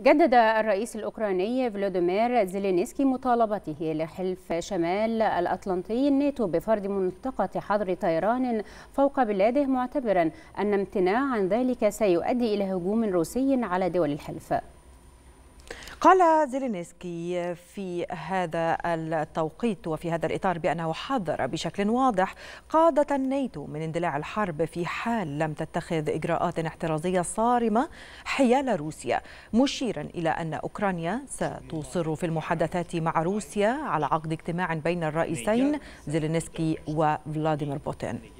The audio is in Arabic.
جدد الرئيس الأوكراني فلوديمير زيلينسكي مطالبته لحلف شمال الأطلنطي الناتو بفرض منطقة حظر طيران فوق بلاده معتبرا أن امتناع عن ذلك سيؤدي إلى هجوم روسي على دول الحلف قال زيلينسكي في هذا التوقيت وفي هذا الإطار بأنه حذر بشكل واضح قادة الناتو من اندلاع الحرب في حال لم تتخذ إجراءات احترازية صارمة حيال روسيا مشيرا إلى أن أوكرانيا ستصر في المحادثات مع روسيا على عقد اجتماع بين الرئيسين زيلينسكي وفلاديمير بوتين